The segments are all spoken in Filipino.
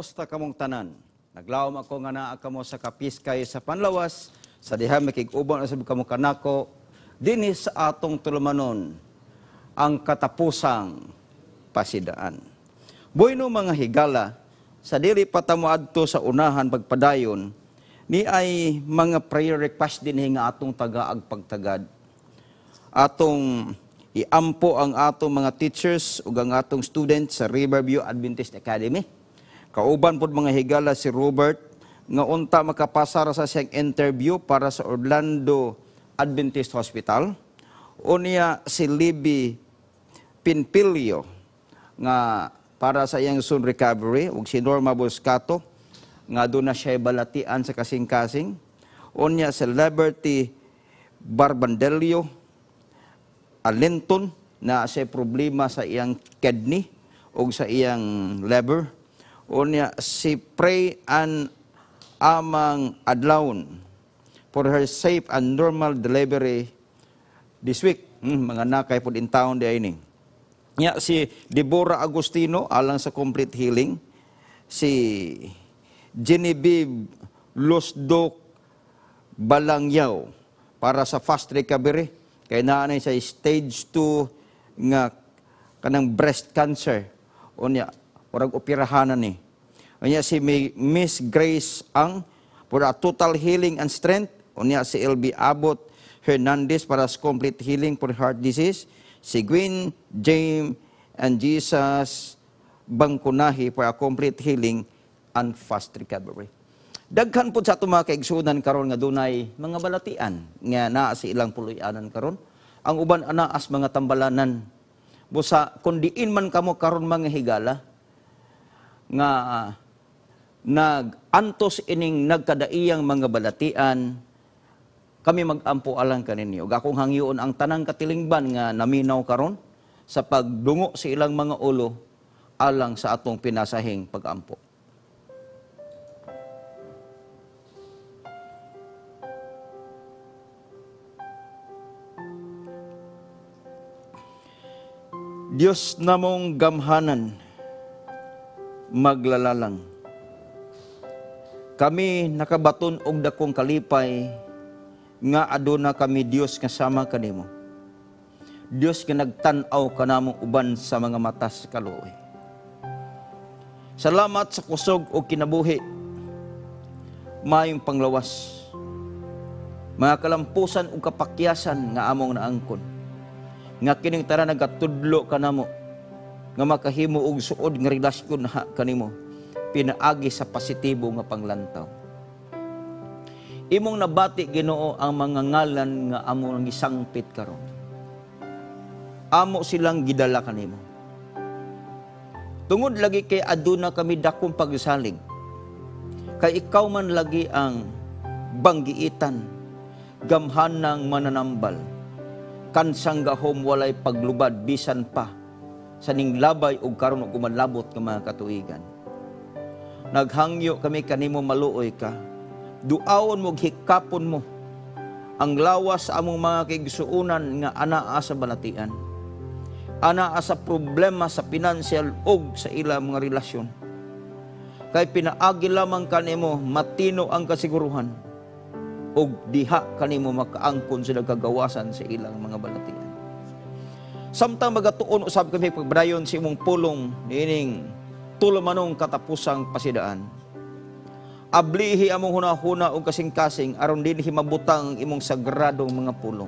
Kamusta kamong tanan? Naglaom ako nga naa kamo sa kapiskay sa panlawas, sa diha makig-ubon sa kamo kanako, dinis sa atong tulumanon ang katapusang pasidaan. Bueno mga higala, sa dili patamuadto sa unahan pagpadayon, ni ay mga prayer request din nga atong tagaag pagtagad. Atong iampo ang atong mga teachers ug ang atong students sa Riverview Adventist Academy Kauban pod mga higala si Robert nga unta makapasar sa siyang interview para sa Orlando Adventist Hospital. Unya si Libby Pinpilio nga para sa iyang soon recovery ug si Norma Buscato nga doon na siya balatian sa kasing-kasing. Unya si Liberty Barbandelio Alenton na siya problema sa iyang kidney ug sa iyang liver unya si pray an amang adlawon for her safe and normal delivery this week. Hmm, mga nakay po in town di ini. Nya si Deborah Agustino alang sa complete healing. Si Genevieve Losdok Balangyaw para sa fast recovery. kay naanay sa stage 2 nga kanang breast cancer. O Murag opirahanan ni. Unya si Miss Grace Ang pura total healing and strength. Unya si LB Abbott Hernandez para sa complete healing for heart disease. Si Gwen James and Jesus Bangkunahi for complete healing and fast recovery. Daghan po sa itong mga kaigsunan karon nga dunay mga balatian nga naa sa ilang puluyanan karon ang uban ana as mga tambalanan busa kun diin man kamo karon mga higala nga ah, nagantos ining nagkadaiyang mga balatian kami magampo alang kaninyo gakong hangyoon ang tanang katilingban nga naminaw karon sa pagdungo sa ilang mga ulo alang sa atong pinasahing pagampo Dios namong gamhanan maglalalang. Kami nakabaton og dakong kalipay nga aduna kami Dios nga sama kanimo. Dios nga nagtan-aw kanamo uban sa mga mata sa kaluoy. Salamat sa kusog o kinabuhi. Mayong panglawas. Mga kalampusan o kapakyasan nga among naangkon. Nga kining tara nagatudlo kanamo nga makahimo og suod nga relasyon ha kanimo pinaagi sa positibo nga panglantaw imong nabati Ginoo ang mga ngalan nga amo nang isangpit karon amo silang gidala kanimo tungod lagi kay aduna kami dakong pagsalig kay ikaw man lagi ang banggiitan gamhan gamhanang mananambal kansang gahom walay paglubad bisan pa sa ninglabay ug karon og kumalabot nga mga katuigan. Naghangyo kami kanimo maluoy ka. Duawon mo hikapon mo ang lawas sa among mga kigsuunan nga anaa sa balatian. Anaa sa problema sa financial ug sa ilang mga relasyon. Kay pinaagi lamang kanimo matino ang kasiguruhan ug diha kanimo makaangkon sila nagkagawasan sa ilang mga balatian. Samtang magatuon usab kami pagbrayon si imong pulong ining tulumanong manong katapusang pasidaan. Ablihi among hunahuna og kasing-kasing aron dinhi mabutang imong sagradong mga pulong.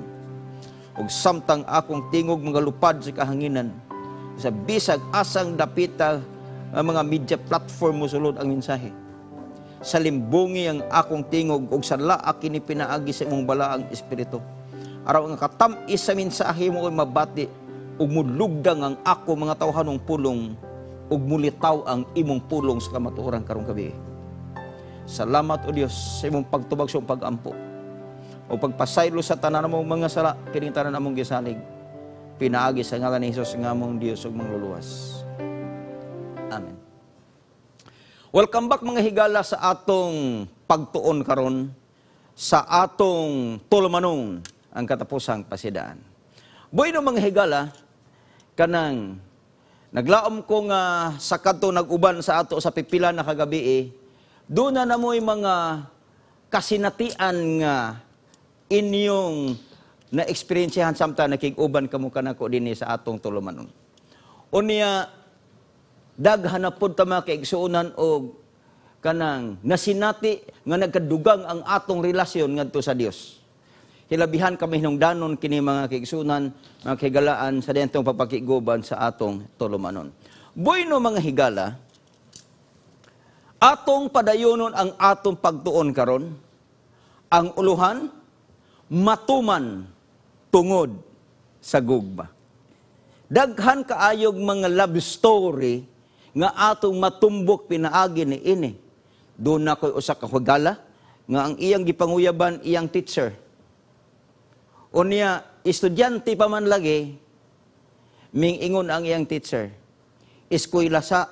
Ug samtang akong tingog mga lupad sa kahanginan sa bisag asang dapita mga media platform mo ang mensahe. Sa limbungi ang akong tingog og sa laa kini pinaagi sa imong balaang espiritu. Araw nga katam-is sa mensahe mo kay mabati ug mulugdang ang ako mga tawhanong pulong ug mulitaw ang imong pulong sa kamatuoran karong gabi. Salamat o Dios sa imong pagtubag sa pagampo. O pagpasaylo sa tanan mong mga sala kining tanan among gisalig. Pinaagi sa ngalan ni Hesus nga among Dios ug mangluluwas. Amen. Welcome back mga higala sa atong pagtuon karon sa atong tulumanong ang katapusang pasidaan. Bueno mga higala, kanang naglaom ko nga sa kadto naguban sa ato sa pipila na kagabi eh, doon na namoy mga kasinatian nga inyong na-experiencehan samtang nakiguban kamo kanako dinhi sa atong tulumanon. Unya daghan na pud ta makaigsuonan og kanang nasinati nga nagkadugang ang atong relasyon ngadto sa Dios. Hilabihan kami hinungdanon kini mga kigsunan, mga higalaan sa dentong papakiguban sa atong tulumanon. Bueno mga higala, atong padayonon ang atong pagtuon karon, ang uluhan, matuman tungod sa gugma. Daghan kaayog mga love story nga atong matumbok pinaagi ni ini. Doon na ko'y usa ka nga ang iyang gipanguyaban iyang teacher Unya, estudyante pa man lagi, mingingon ang iyang teacher. Iskuyla sa,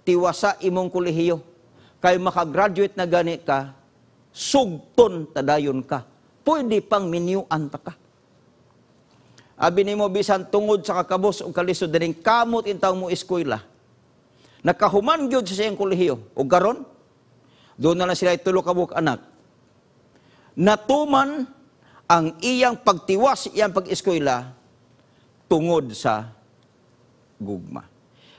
tiwasa imong kolehiyo. Kay makagraduate na gani ka, sugton tadayon ka. Pwede pang minyuan ta ka. Abi nimo bisan tungod sa kakabos o kalisod dining kamot intaw mo eskwela. Nakahuman gyud sa iyang kolehiyo o garon doon na lang sila itulo kabuk anak. Natuman ang iyang pagtiwas, iyang pag-eskwela, tungod sa gugma.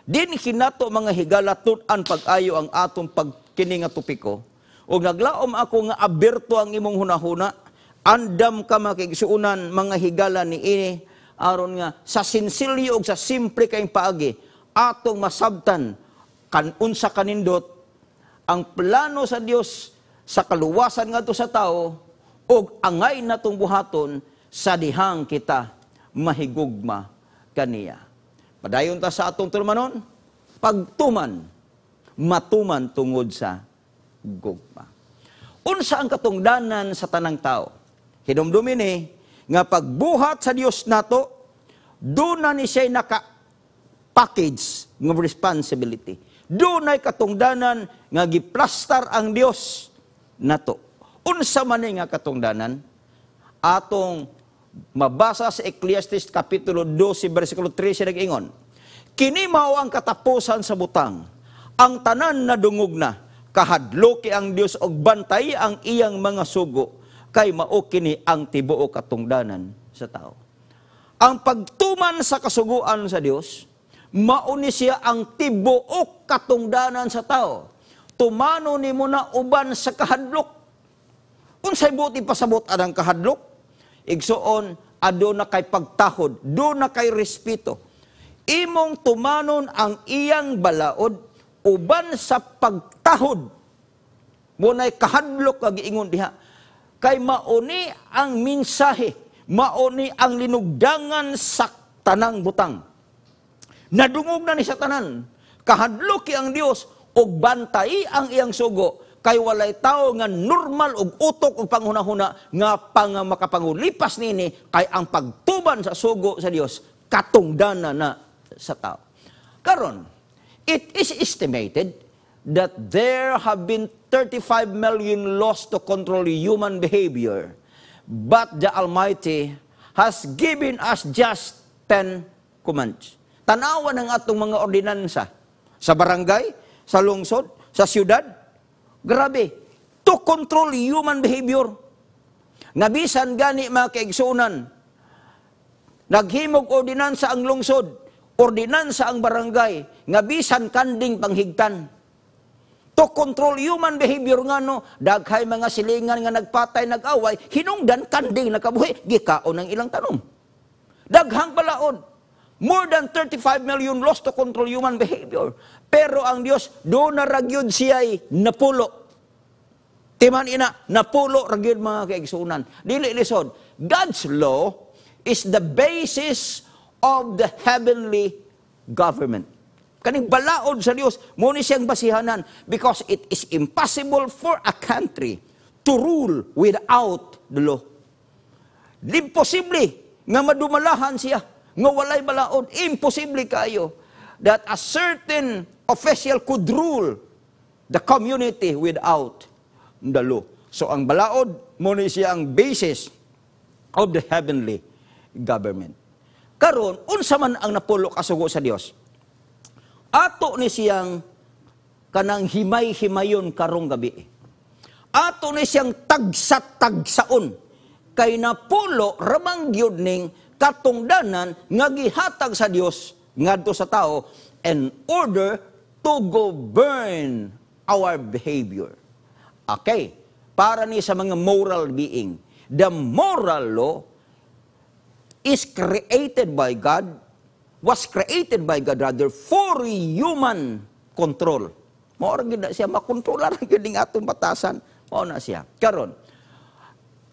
Din hinato mga higala tun pag-ayo ang atong pagkininga nga topiko. O naglaom ako nga aberto ang imong hunahuna, andam ka makigsuunan mga higala ni ini, aron nga sa sinsilyo o sa simple kayong paagi, atong masabtan kan unsa kanindot ang plano sa Dios sa kaluwasan ngadto sa tao og angay natong buhaton sa dihang kita mahigugma kaniya. Padayon ta sa atong turmanon, pagtuman, matuman tungod sa gugma. Unsa ang katungdanan sa tanang tao? Hinumdumi ni, nga pagbuhat sa Dios nato, doon na ni siya naka-package ng responsibility. Doon ay katungdanan nga giplastar ang Dios nato unsa man nga katungdanan, atong mabasa sa Ecclesiastes Kapitulo 12, bersikulo 3, siya nag-ingon, Kini mao ang katapusan sa butang, ang tanan na dungog na, kahadloki ang Dios og bantay ang iyang mga sugo, kay mao kini ang tibuo katungdanan sa tao. Ang pagtuman sa kasuguan sa Dios, mauni siya ang tibuok katungdanan sa tao. Tumano ni mo na uban sa kahadlok Unsay buti pasabot adang kahadlok? Igsuon ado na kay pagtahod, do na kay respeto. Imong tumanon ang iyang balaod uban sa pagtahod. mo nay kahadlok nga giingon diha. Kay mauni ang minsahe, mauni ang linugdangan sa tanang butang. Nadungog na ni sa tanan, kahadlok ang Dios og bantay ang iyang sugo kay walay tao nga normal og utok og panghunahuna nga pang makapangulipas nini kay ang pagtuban sa sugo sa Dios katungdana na sa tao. Karon, it is estimated that there have been 35 million lost to control human behavior, but the Almighty has given us just 10 commands. Tanawan ng atong mga ordinansa sa barangay, sa lungsod, sa siyudad, Grabe. To control human behavior. Nabisan gani mga kaigsunan. Naghimog ordinansa ang lungsod, ordinansa ang barangay, ngabisan kanding panghigtan. To control human behavior nga no, daghay mga silingan nga nagpatay, nag-away, hinungdan kanding nakabuhi, gikaon ang ilang tanong. Daghang palaod, More than 35 million lost to control human behavior. Pero ang Dios, do na ragyod siya'y napulo. Timan ina, napulo ragyod mga kaigsunan. Dili lisod. God's law is the basis of the heavenly government. Kaning balaod sa Dios, mo ni siyang basihanan because it is impossible for a country to rule without the law. Imposible nga madumalahan siya nga walay balaod, imposible kayo that a certain official could rule the community without the law. So ang balaod, muna siya ang basis of the heavenly government. Karon, unsa man ang napulo kasugo sa Dios. Ato ni siyang kanang himay-himayon karong gabi. Ato ni siyang tagsa-tagsaon kay napulo ramang gyud ning katungdanan nga gihatag sa Dios ngadto sa tao in order to govern our behavior. Okay, para ni sa mga moral being, the moral law is created by God, was created by God rather for human control. Mao siya makontrolar ang ating batasan. Mao na siya. Karon,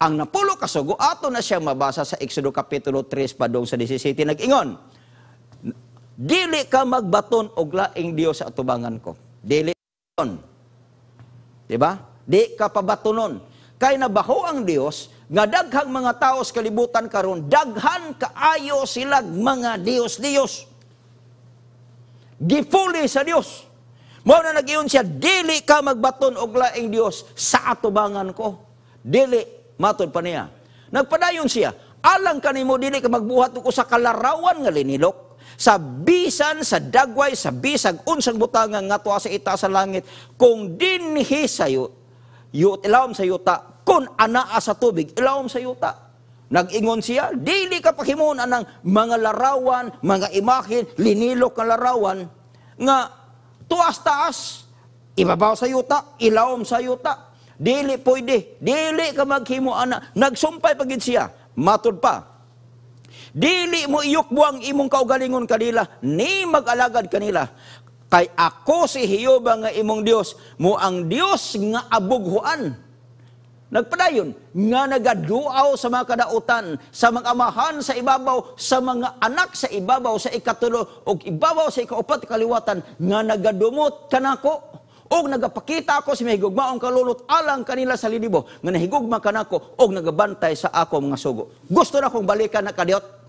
ang napulo kasugo, ato na siyang mabasa sa Exodo Kapitulo 3, padong sa 17, nag-ingon, Dili ka magbaton og laing Dios sa atubangan ko. Dili yon. Di ba? Di ka pabatunon. Kay nabaho ang Dios, nga daghang mga tao sa kalibutan karon daghan kaayo silag mga Dios-Dios. Gifuli sa Dios. Mao na nag-iyon siya, dili ka magbaton og laing Dios sa atubangan ko. Dili Matod pa niya. Nagpadayon siya, alang kanimo dili ka magbuhat ko sa kalarawan nga linilok, sa bisan, sa dagway, sa bisag, unsang butanga nga tuwa sa ita sa langit, kung dinhi sayo, yut, ilawom sa yuta, kun anaa sa tubig, ilawom sa yuta. Nag-ingon siya, dili ka pakimunan ng mga larawan, mga imahin, linilok na larawan, nga tuas-taas, ibabaw sa yuta, ilawom sa yuta. Dili pwede. Dili ka maghimo ana. Nagsumpay pagid siya. Matod pa. Dili mo iyukbo ang imong kaugalingon kanila, ni mag-alagad kanila. Kay ako si Hiyoba nga imong Dios, mo ang Dios nga abughuan. Nagpadayon, nga nagaduaw sa mga kadautan, sa mga amahan sa ibabaw, sa mga anak sa ibabaw, sa ikatulo, o ibabaw sa ikaupat kaliwatan, nga nagadumot kanako og nagapakita ako sa si may higugmaong kalulot alang kanila sa linibo nga nahigugma kanako og nagabantay sa ako mga sugo. Gusto na kong balikan na kadiot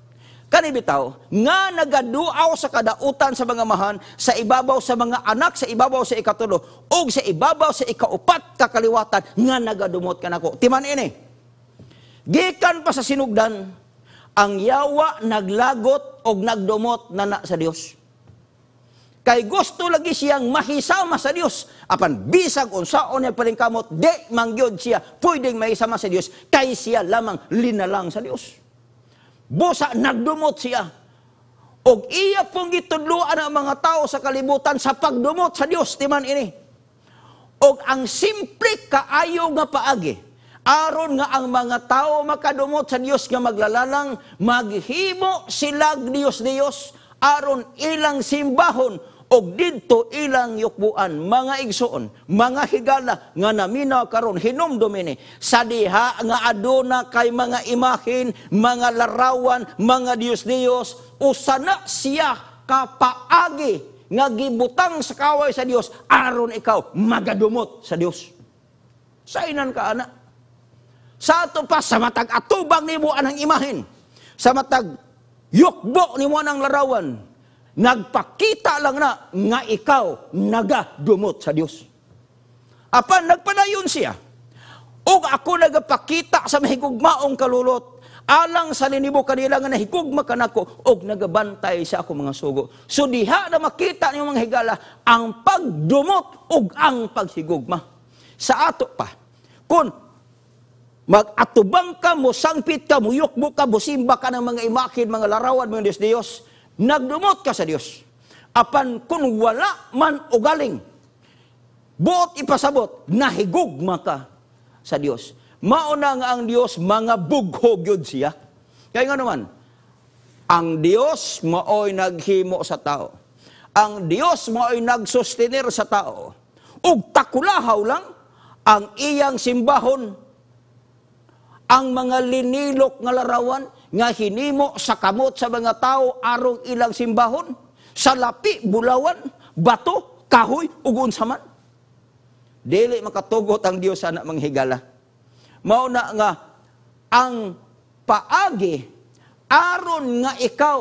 kani nga nagaduaw sa kadautan sa mga mahan sa ibabaw sa mga anak sa ibabaw sa ikatulo ug sa ibabaw sa ikaupat kakaliwatan nga nagadumot kanako timan ini gikan pa sa sinugdan ang yawa naglagot og nagdumot na, na sa Dios Kay gusto lagi siyang mahisama sa Dios. Apan bisag unsa unsaon paling kamot di mangyod siya pwedeng mahisama sa Dios kay siya lamang linalang sa Dios. Busa nagdumot siya. Og iya pong gitudloan ang mga tao sa kalibutan sa pagdumot sa Dios timan ini. Og ang simple kaayo nga paagi, aron nga ang mga tao makadumot sa Dios nga maglalalang, maghimo sila Dios Dios aron ilang simbahon og didto ilang yukbuan mga igsuon mga higala nga namina karon hinumdom ini sa diha nga aduna kay mga imahin mga larawan mga dios-dios usana siya kapaagi nga gibutang sa kaway sa Dios aron ikaw magadumot sa Dios sa inan ka ana sa ato pa sa matag atubang nimo anang imahin sa matag yukbo nimo anang larawan Nagpakita lang na nga ikaw nagadumot sa Dios. Apan nagpadayon siya. Og ako nagapakita sa mahigugmaong kalulot alang sa linibo kanila nga nahigugma kanako og nagabantay sa ako mga sugo. So diha na makita ni mga higala ang pagdumot og ang paghigugma. Sa ato pa, kun magatubang ka mo, sangpit ka, muyok mo ka, busimba ka ng mga imakin, mga larawan, mga Diyos Diyos, Nagdumot ka sa Dios. Apan kun wala man o galing, buot ipasabot, nahigugma ka sa Dios. Mauna nga ang Dios, mga bughog yun siya. Kaya nga naman, ang Dios maoy naghimo sa tao. Ang Dios maoy nagsustenir sa tao. Ug takulahaw lang ang iyang simbahon ang mga linilok nga larawan nga hinimo sa kamot sa mga tao arong ilang simbahon, sa lapi, bulawan, bato, kahoy, ugun saman. Dili makatugot ang Dios anak manghigala. Mao na nga ang paagi aron nga ikaw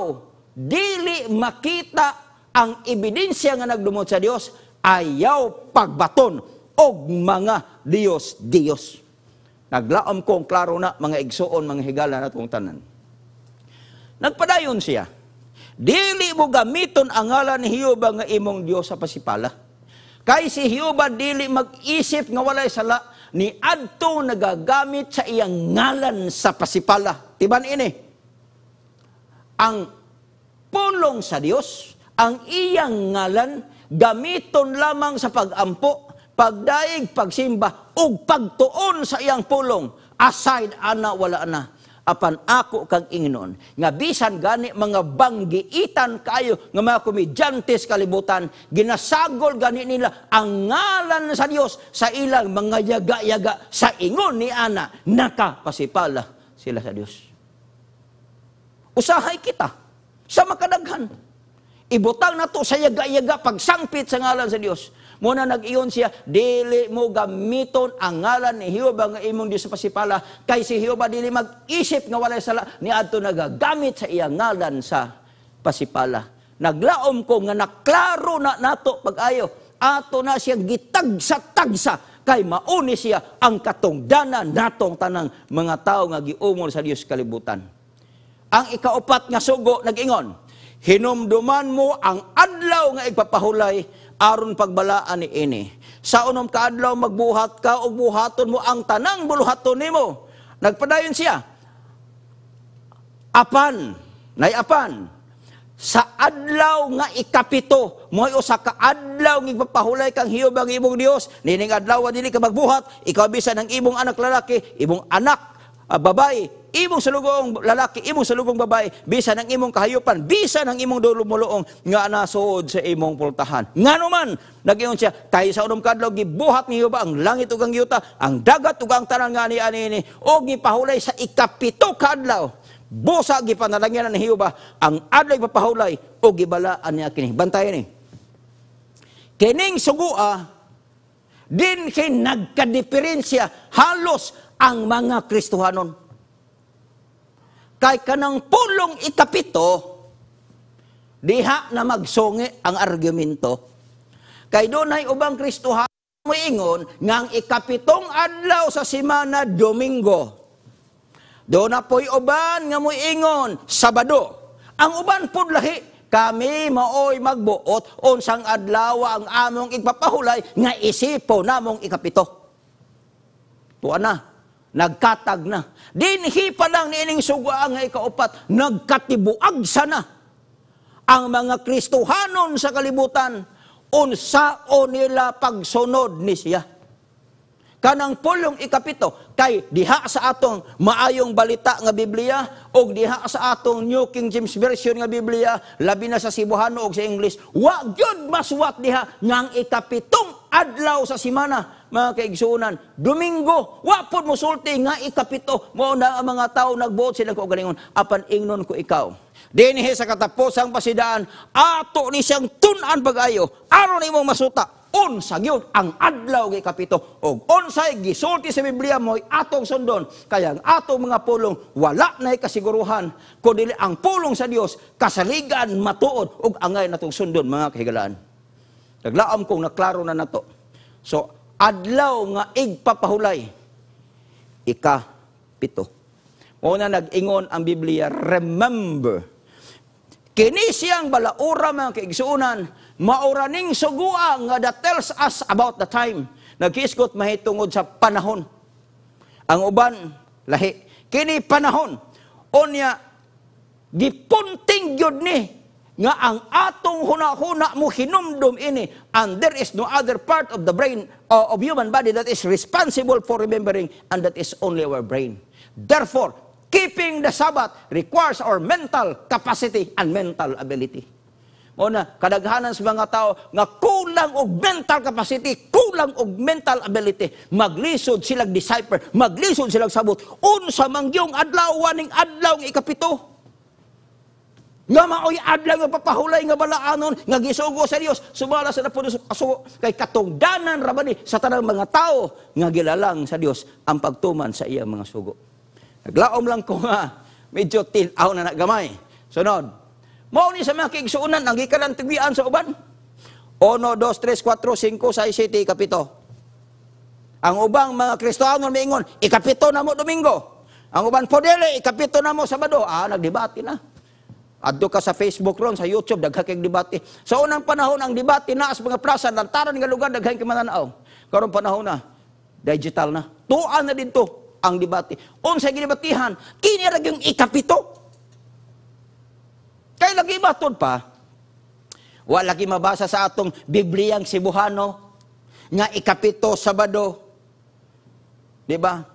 dili makita ang ebidensya nga nagdumot sa Dios ayaw pagbaton og mga Dios Dios. Naglaom kong klaro na mga igsuon mga higala natong tanan. Nagpadayon siya. Dili mo gamiton ang ngalan ni Hioba nga imong Dios sa pasipala. Kay si Hiuba dili mag-isip nga walay sala ni adto nagagamit sa iyang ngalan sa pasipala. Tiban ini. Ang pulong sa Dios, ang iyang ngalan gamiton lamang sa pagampo, pagdaig, pagsimba ug pagtuon sa iyang pulong. Aside ana wala na apan ako kag ingnon nga bisan gani mga banggiitan kayo nga mga komedyante kalibutan ginasagol gani nila ang ngalan sa Dios sa ilang mga yaga-yaga sa ingon ni ana nakapasipala sila sa Dios usahay kita sa makadaghan ibutang nato sa yaga-yaga pagsangpit sa ngalan sa Dios Muna nag-iyon siya, dili mo gamiton ang ngalan ni Jehovah nga imong Dios pasipala kay si Jehovah dili mag-isip nga walay sala ni niadto nagagamit sa iyang ngalan sa pasipala. Naglaom ko nga naklaro na nato pag-ayo ato na siyang gitagsa-tagsa kay mauni siya ang katungdanan natong tanang mga tao nga giumol sa Dios kalibutan. Ang ikaupat nga sugo nagingon, hinumduman mo ang adlaw nga igpapahulay aron pagbalaan ni ini. Sa unom kaadlaw magbuhat ka og buhaton mo ang tanang buluhaton nimo. Nagpadayon siya. Apan, nay apan. Sa adlaw nga ikapito, mo'y usa ka adlaw nga ipapahulay kang hiyob ang imong Dios. Nining adlaw dili ka magbuhat, ikaw bisan ang imong anak lalaki, imong anak uh, imong salugong lalaki, imong salugong babae, bisan ang imong kahayupan, bisan ang imong dulumuloong nga nasuod sa imong pultahan. Nganuman, nagingon siya, kay sa unong kadlaw gibuhat ni ba ang langit ug ang yuta, ang dagat ug ang tanan nga ani ani og gipahulay sa ikapito kadlaw. Busa gipanalangyanan ni ba, ang adlaw papahulay og gibalaan niya kini. Bantayan ni. Eh. Kining sugua din kay nagkadiferensya halos ang mga Kristohanon kay kanang pulong ikapito, diha na magsungi ang argumento. Kay dunay ubang Kristohan moingon ngang ikapitong adlaw sa semana Domingo. Do na po'y uban nga moingon Sabado. Ang uban pud lahi kami maoy magbuot unsang adlaw ang among igpapahulay nga isipo namong ikapito. Tuwa na nagkatag na. Dinhi pa lang ni niining sugwa nga ikaupat, nagkatibuag sana ang mga Kristohanon sa kalibutan unsa o nila pagsunod ni siya. Kanang pulong ikapito, kay diha sa atong maayong balita nga Biblia, o diha sa atong New King James Version nga Biblia, labi na sa Sibuhano o sa English, wa gyud maswat diha ng ikapitong adlaw sa simana, mga kaigsunan, Domingo, wapod mo sulti nga ikapito, mo na ang mga tao nagbuot sila ko galingon, apan ingnon ko ikaw. Dinhi sa katapusang pasidaan, ato ni siyang tunan bagayo, aron imong masuta, unsa gyud ang adlaw kay kapito og unsay gisulti sa Biblia moy atong sundon kaya ang atong mga pulong wala nay kasiguruhan kun dili ang pulong sa Dios kasaligan matuod og angay natong sundon mga kahigalaan Naglaom kong naklaro na nato. So, adlaw nga igpapahulay. Ika, pito. Una nag-ingon ang Biblia, remember. Kini siyang balaura mga kaigsuunan, mauraning sugua nga that tells us about the time. Nagkiskot mahitungod sa panahon. Ang uban, lahi. Kini panahon. Onya, gipunting yun ni nga ang atong huna-huna mo hinumdum ini and there is no other part of the brain uh, of human body that is responsible for remembering and that is only our brain. Therefore, keeping the Sabbath requires our mental capacity and mental ability. Mo na kadaghanan sa mga tao nga kulang og mental capacity, kulang og mental ability. Maglisod silang decipher, maglisod silang sabot. Unsa mangyong adlaw waning adlaw nga ikapito? Nga maoy adlaw nga papahulay nga balaanon nga gisugo sa Dios subala sa napuno sa kasugo kay katungdanan ra bani sa tanang mga tao nga gilalang sa Dios ang pagtuman sa iyang mga sugo. Naglaom lang ko nga medyo tin-aw na nagamay. Sunod. Mao ni sa mga kigsuunan ang gikanan tibian sa uban. 1 2 3 4 5 6 7 kapito. Ang ubang mga Kristohanon miingon, ikapito na mo Domingo. Ang uban po dili, ikapito na mo Sabado. Ah, nagdebate na. Adto ka sa Facebook ron, sa YouTube, daghakig debate. Sa unang panahon, ang debate na sa mga plaza, lantaran nga lugar, daghang kimananaw. Karong panahon na, digital na. Tuan na dito ang debate. Unsa ginibatihan, kinirag yung ikapito. Kay lagi batod pa, wala gi mabasa sa atong Bibliyang Sibuhano nga ikapito Sabado. Di ba?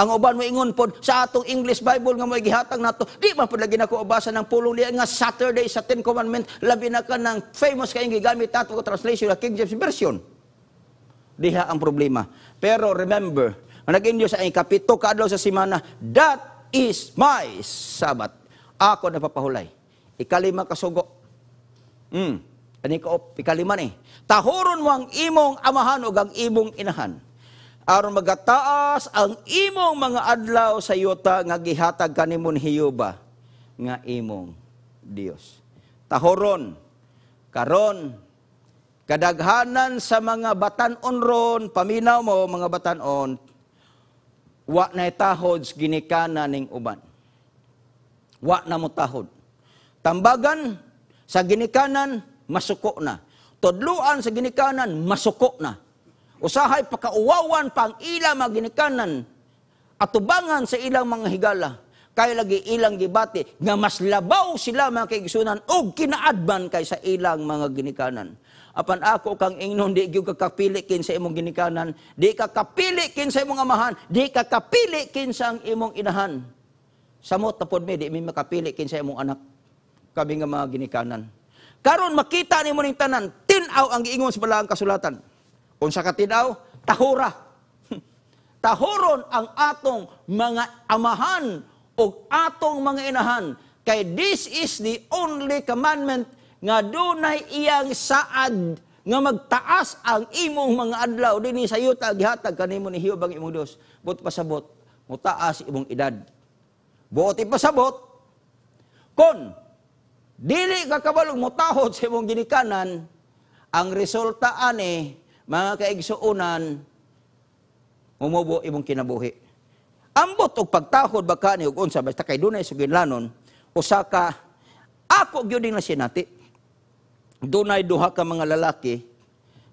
Ang uban mo ingon pod sa atong English Bible nga mo'y gihatag nato, di man pud lagi nakuobasa ng pulong liya nga Saturday sa Ten Commandments, labi na ka ng famous kay gigamit nato ko translation nga King James Version. Diha ang problema. Pero remember, ang naging Diyos ay kapito kaadlaw sa semana, that is my Sabbath. Ako na papahulay. Ikalima kasugo. Mm. Ani ko, ikalima ni. Tahuron mo ang imong amahan o ang imong inahan aron magataas ang imong mga adlaw sa yuta nga gihatag kanimon Hiyoba nga imong Dios. Tahoron karon kadaghanan sa mga batan-on ron paminaw mo mga batan-on wa na tahod ginikana ning uban. Wa na mo tahod. Tambagan sa ginikanan masuko na. Tudluan sa ginikanan masuko na Usahay pakauwawan pang ila maginikanan atubangan sa ilang mga higala kay lagi ilang gibati nga mas labaw sila mga kaigsunan og kinaadban kay sa ilang mga ginikanan apan ako kang ingnon di gyud kakapili kin sa imong ginikanan di ka kapili kin sa imong amahan di ka kapili kin sa imong inahan Sa na pod mi di mi makapili kin sa imong anak kami nga mga ginikanan karon makita nimo ning tanan tinaw ang giingon sa balaang kasulatan Unsa ka tinaw? Tahura. Tahuron ang atong mga amahan o atong mga inahan. Kay this is the only commandment nga dunay iyang saad nga magtaas ang imong mga adlaw dinhi sa iyo gihatag kanimo ni Hiob ang imong Dios. But pasabot, mo taas imong edad. Buot ipasabot kon dili ka kabalo mo tahod sa imong ginikanan ang resulta ani mga kaigsuonan, mumubo imong kinabuhi. Ambot og pagtahod baka ni ug unsa basta kay dunay suginlanon usa ka ako gyud na sinati. Dunay duha ka mga lalaki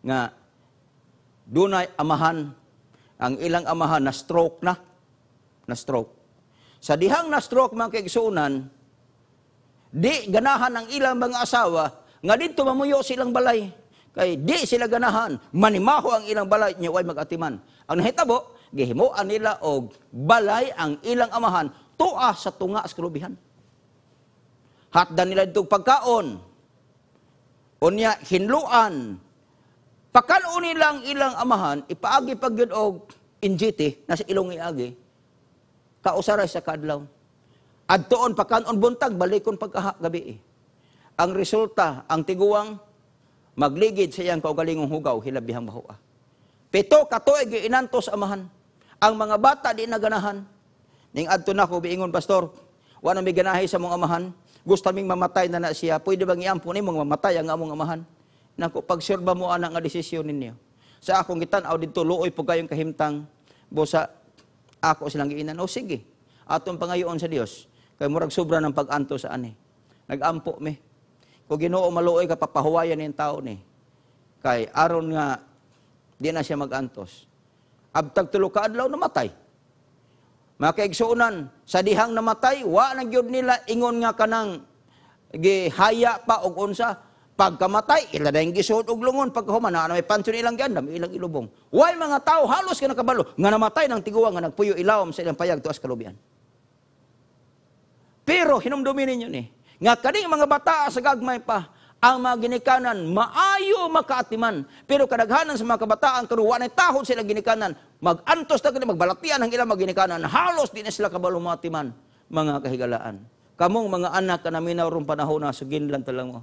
nga dunay amahan ang ilang amahan na stroke na na stroke. Sa dihang na stroke mga kaigsuonan, di ganahan ang ilang mga asawa nga dito mamuyo silang balay Kay di sila ganahan, manimaho ang ilang balay, niya way magatiman. Ang nahitabo, gihimuan nila og balay ang ilang amahan, tua sa tunga sa kalubihan. Hatdan nila itong pagkaon, unya hinluan, pakanon nilang ilang amahan, ipaagi pagyud og injiti, nasa ilong iagi, kausaray sa kadlaw. adtoon doon, pakanon buntag, balikon pagkaha gabi eh. Ang resulta, ang tiguang Magligid sa iyang kaugalingong hugaw, hilabihang mahua. Pito katuig inantos amahan. Ang mga bata di naganahan. Ning adto na ko biingon pastor, wa na miganahi sa mong amahan. Gusto ming mamatay na na siya. Pwede bang iampo ni mong mamatay ang among amahan? Nako pagserba mo anak nga desisyon ninyo. Sa akong gitan-aw didto luoy pug kahimtang busa ako silang giinan. O sige, atong pangayoon sa Dios. Kay murag sobra ng pag-anto sa ani. Nagampo me ko ginoo maluoy ka, papahuwayan yung tao ni. Kay aron nga, di na siya magantos. Abtag tulo ka adlaw namatay. Makaigsuunan, sa dihang namatay, wa na gyud nila ingon nga kanang gihaya pa og unsa pagkamatay ila dayong gisuod og lungon pagkahuman na may pansyon ilang gandam ilang ilubong why mga tao halos ka nakabalo nga namatay nang tiguwa nga nagpuyo ilawom sa ilang payag tuas kalubian pero hinumdumi ninyo ni eh. Nga kaning mga bata sa gagmay pa, ang mga ginikanan, maayo makaatiman. Pero kadaghanan sa mga kabataan, karuwa na tahod sila ginikanan. Mag-antos na magbalatian ang ilang mga ginikanan. Halos din sila matiman, mga kahigalaan. Kamong mga anak na namin narong panahon na sugin lang talang mo.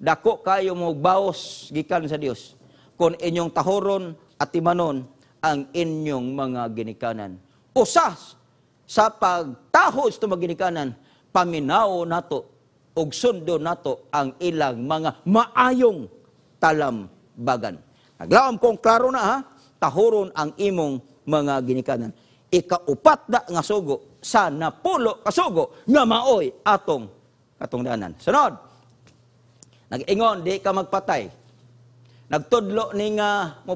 Dako kayo mo baos gikan sa Dios kon inyong tahoron at timanon ang inyong mga ginikanan. Usas sa pagtahod sa mga ginikanan, paminao nato og sundo nato ang ilang mga maayong talambagan. Naglaom kong klaro na ha, tahuron ang imong mga ginikanan. Ikaupat na nga sugo sa napulo kasugo nga maoy atong katungdanan. Sunod, nag-ingon, di ka magpatay. Nagtudlo ni nga mo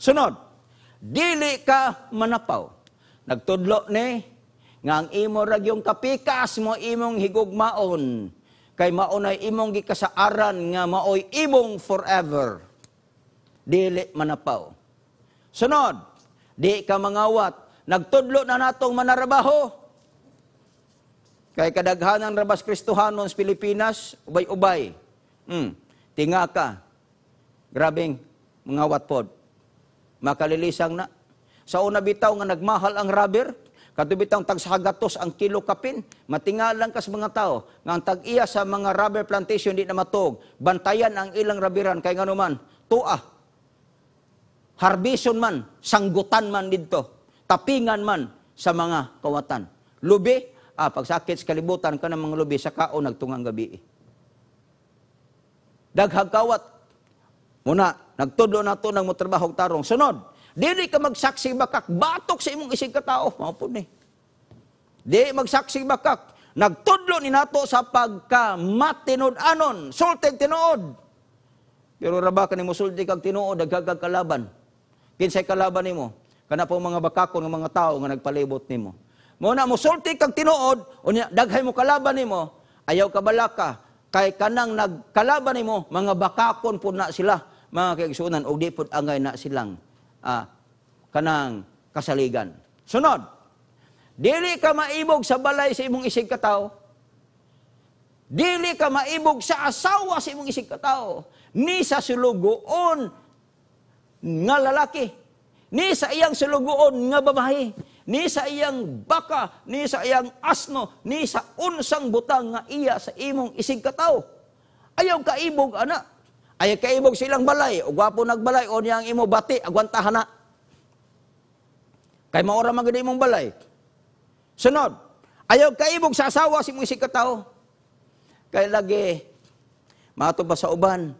Sunod, dili ka manapaw. Nagtudlo ni nga ang imo ragyong kapikas mo imong higugmaon kay maunay imong gikasaaran nga maoy imong forever dili manapaw sunod di ka mangawat nagtudlo na natong manarabaho kay kadaghan ang rabas kristohanon sa Pilipinas ubay-ubay mm, tinga ka grabing mangawat pod makalilisang na sa una bitaw nga nagmahal ang rubber Katubitang tagsahagatos ang kilo kapin. Matingalan kas mga tao. Nga ang tag-iya sa mga rubber plantation di na matog. Bantayan ang ilang rabiran. Kay nga naman, tua. Harbison man, sanggutan man dito. Tapingan man sa mga kawatan. Lubi, ah, pagsakit sa kalibutan ka ng mga lubi, sa kao nagtungang gabi. Daghag kawat. Muna, nagtudlo na to ng motrabahog tarong. Sunod, Dili ka magsaksi bakak, batok sa imong isig katao, maupon ni. Eh. Di magsaksi bakak, nagtudlo ni nato sa pagka anon, sulteng tinuod. Pero raba ni mo, sulti kag tinuod dagkag kalaban. Kinsay kalaban nimo? Kana po mga bakakon nga mga tao nga nagpalibot nimo. Mo na mo sulti kag tinuod, unya daghay mo kalaban nimo, ayaw ka balaka kay kanang nagkalaban nimo mga bakakon pud na sila mga kaigsuonan og di pud angay na silang ah, kanang kasaligan. Sunod, dili ka maibog sa balay sa imong isig katao. Dili ka maibog sa asawa sa imong isig katao. Ni sa sulugoon nga lalaki. Ni sa iyang sulugoon nga babae. Ni sa iyang baka, ni sa iyang asno, ni sa unsang butang nga iya sa imong isig katao. Ayaw ibog, anak ay kaibog silang balay, o gwapo nagbalay, o niyang imo bati, agwantahan na. Kay maura maganda imong balay. Sunod, ayaw kaibog sa asawa si mong sikataw. Kay lagi, mato ba sa uban,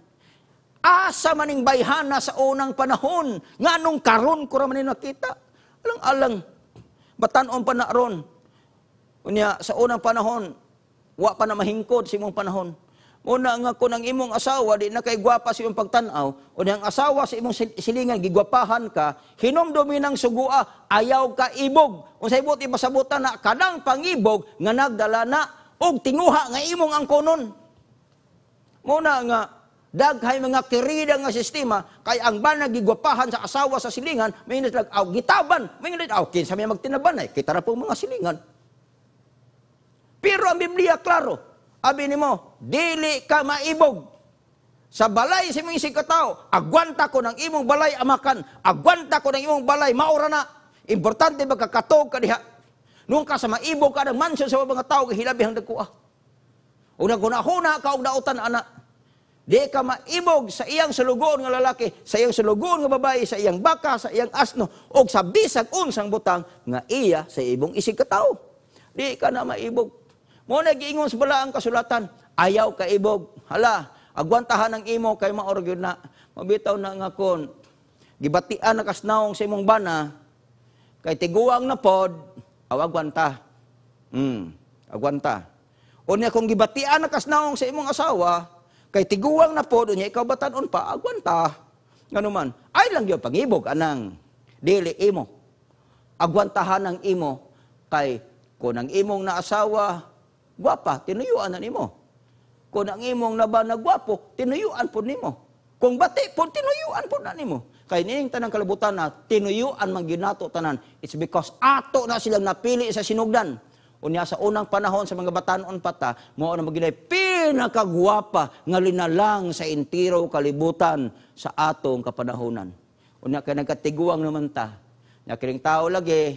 asa maning bayhana sa unang panahon, nga nung karon ko raman nakita. Alang-alang, batanon pa na ron. Unya, sa unang panahon, wa pa na mahingkod si mong panahon. Una nga ko ng imong asawa, di na kay gwapa sa imong pagtanaw, o ang asawa sa imong silingan, gigwapahan ka, hinumdumi ng sugua, ayaw ka ibog. Kung sa ibot, ipasabutan na, kadang pangibog, nga nagdala na, og tinguha nga imong ang konon. Muna nga, daghay mga kirida nga sistema, kay ang banag gigwapahan sa asawa sa silingan, may nitlag, aw, gitaban, may nitlag, aw, kinsa may magtinabanay, eh, kita na po mga silingan. Pero ang Biblia, klaro, Abi nimo, dili ka maibog. Sa balay sa imong sikataw, agwanta ko ng imong balay amakan, agwanta ko ng imong balay maura na. Importante ba ka diha? Nung ka sa maibog ka ng mansyon sa mga tao, hilabi ang nagkuha. O nagunahuna ka og dautan anak. Di ka maibog sa iyang sulugon nga lalaki, sa iyang sulugon nga babae, sa iyang baka, sa iyang asno, o sa bisag unsang butang nga iya sa ibong isig katao. Di ka na maibog. Mo na giingon sa bala ang kasulatan, ayaw ka ibog. Hala, agwantahan ang imo kay maorgyod na. Mabitaw na nga kon. Gibatian na kasnaong sa imong bana kay tiguang na pod, awagwanta. Mm, agwanta. O hmm, niya kung gibatian na kasnaong sa imong asawa, kay tiguang na pod, o niya ikaw batanon pa, agwanta. Nganuman, ay lang yung pangibog, anang, dili imo. Agwantahan ang imo, kay kung ang imong naasawa, Gwapa, tinuyuan na nimo. Kung ang imong naba nagwapo, tinuyuan po nimo. Kung bati po, tinuyuan po na nimo. Kaya nining tanang kalibutan na tinuyuan man ginato tanan. It's because ato na silang napili sa sinugdan. Unya sa unang panahon sa mga batanon pata, mao na maginay pinakagwapa nga linalang sa entiro kalibutan sa atong kapanahonan. Unya kay nagkatiguang naman ta. Nya kining tao lagi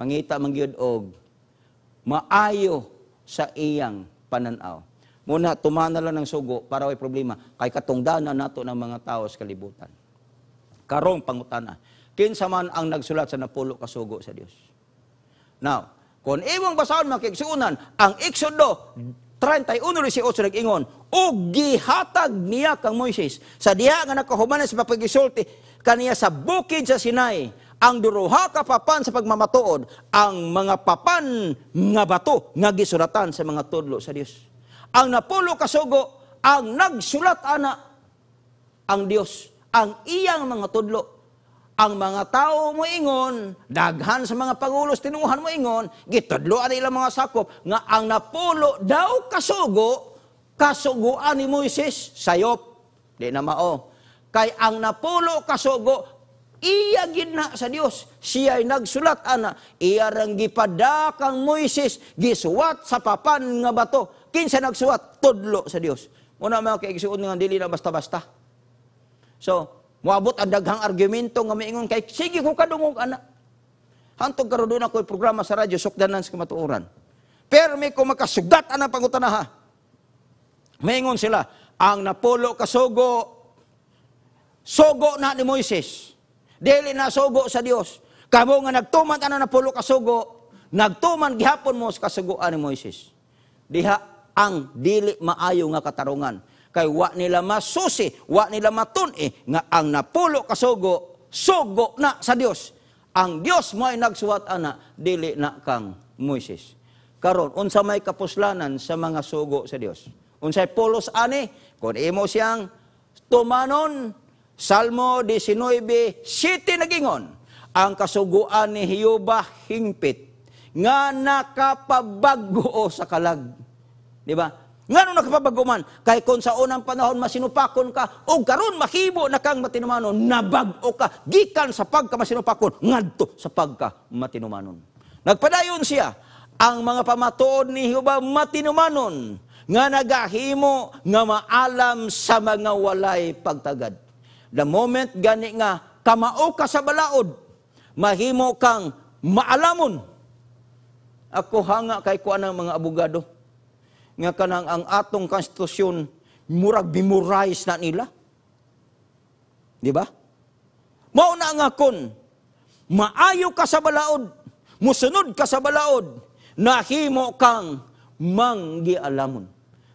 mangita mangyud og maayo sa iyang pananaw. Muna, tumana lang ng sugo para may problema. Kay katungdanan nato ng mga tao sa kalibutan. Karong pangutana. Kinsa man ang nagsulat sa napulo sugo sa Dios. Now, kon imong basahon makigsuunan, ang Exodo 31:18 nag-ingon, ug gihatag niya kang Moises sa diha nga nakahumanan sa papagisulti kaniya sa bukid sa Sinai ang duruha kapapan sa pagmamatuod, ang mga papan nga bato nga gisuratan sa mga tudlo sa Dios. Ang napulo kasugo, ang nagsulat ana ang Dios, ang iyang mga tudlo. Ang mga tao mo ingon, daghan sa mga pangulos tinuhan mo ingon, gitudlo ani ilang mga sakop nga ang napulo daw kasugo kasuguan ni Moises sayop. Di na mao. Kay ang napulo kasugo iya gina sa Dios siya ay nagsulat ana iyarang gipada kang Moises gisuwat sa papan nga bato kinsa nagsuwat tudlo sa Dios una mga kaigsuon nga dili na basta-basta so muabot ang daghang argumento nga miingon kay sige ko kadungog ana hantog karon na programa sa radyo sukdanan sa kamatuoran may ko makasugat ana pangutana ha. miingon sila ang napulo kasugo sugo na ni Moises Dili na sugo sa Dios. Kamo nga nagtuman ano na pulo ka sugo, nagtuman gihapon mo sa kasuguan ni Moises. Diha ang dili maayo nga katarungan kay wa nila masusi, wa nila matun-i nga ang napulo ka sugo, sugo na sa Dios. Ang Dios mo ay nagsuwat ana dili na kang Moises. Karon unsa may kapuslanan sa mga sugo sa Dios? Unsay pulos ani Kon imo siyang tumanon Salmo 19, Siti nagingon, ang kasuguan ni Hiyoba hingpit, nga nakapabago sa kalag. Di ba? Nga nung nakapabago man, kay kon sa unang panahon masinupakon ka, o karon makibo na kang matinumano, nabago ka, gikan sa pagka masinupakon, ngadto sa pagka matinumanon. Nagpadayon siya, ang mga pamatuon ni Hiyoba matinumanon, nga nagahimo nga maalam sa mga walay pagtagad the moment gani nga kamao ka sa balaod, mahimo kang maalamon. Ako hanga kay kuan ng mga abogado nga kanang ang atong konstitusyon murag bimurais na nila. Di ba? Mao na nga kun maayo ka sa balaod, musunod ka sa balaod, nahimo kang manggialamon.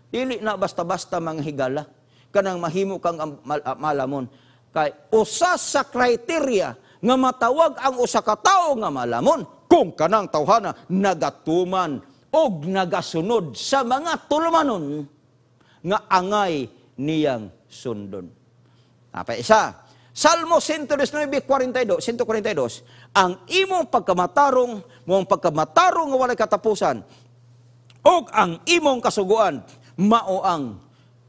Dili na basta-basta manghigala kanang mahimo kang ah, malamon. Kay usa sa kriteria nga matawag ang usa ka tawo nga malamon kung kanang tawhana nagatuman og nagasunod sa mga tulumanon nga angay niyang sundon. Apa isa? Salmo 119:42, 142, ang imong pagkamatarong, mong pagkamatarong nga walay katapusan, og ang imong kasuguan, mao ang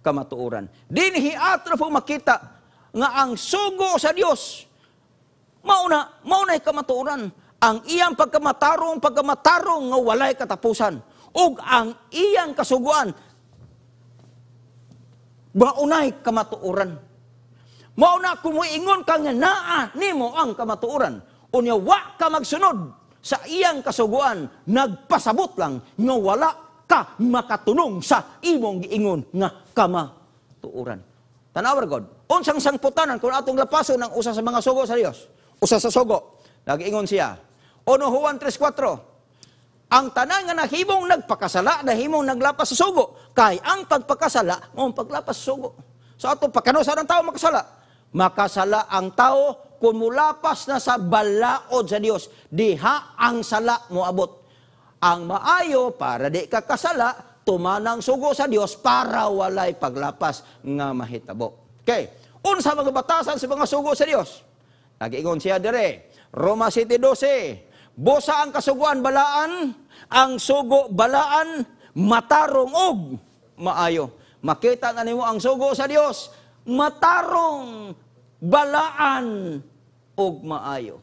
kamatuoran. Dinhi atro po makita nga ang sugo sa Dios mauna maunay kamatuoran ang iyang pagkamatarong pagkamatarong nga walay katapusan ug ang iyang kasuguan maunay kamatuoran mauna kumuingon kang naa nimo ang kamatuoran unya wa ka magsunod sa iyang kasuguan nagpasabot lang nga wala ka makatunong sa imong giingon nga kamatuoran tanawar god Unsang sangputanan kung atong lapason ang usa sa mga sugo sa Dios? Usa sa sugo. Nagingon siya. Ono Juan 3:4. Ang tanan nga nahimong nagpakasala, nahimong naglapas sa sugo, kay ang pagpakasala mo paglapas sa sugo. So ato pagkano sa tao makasala. Makasala ang tao kumulapas na sa balaod sa Dios. Diha ang sala mo abot. Ang maayo para di ka kasala, tumanang sugo sa Dios para walay paglapas nga mahitabo. Okay unsa mga batasan sa mga sugo sa Dios. Nagiingon siya dire, Roma City 12, busa ang kasuguan balaan, ang sugo balaan, matarong og maayo. Makita na nimo ang sugo sa Dios, matarong balaan og maayo.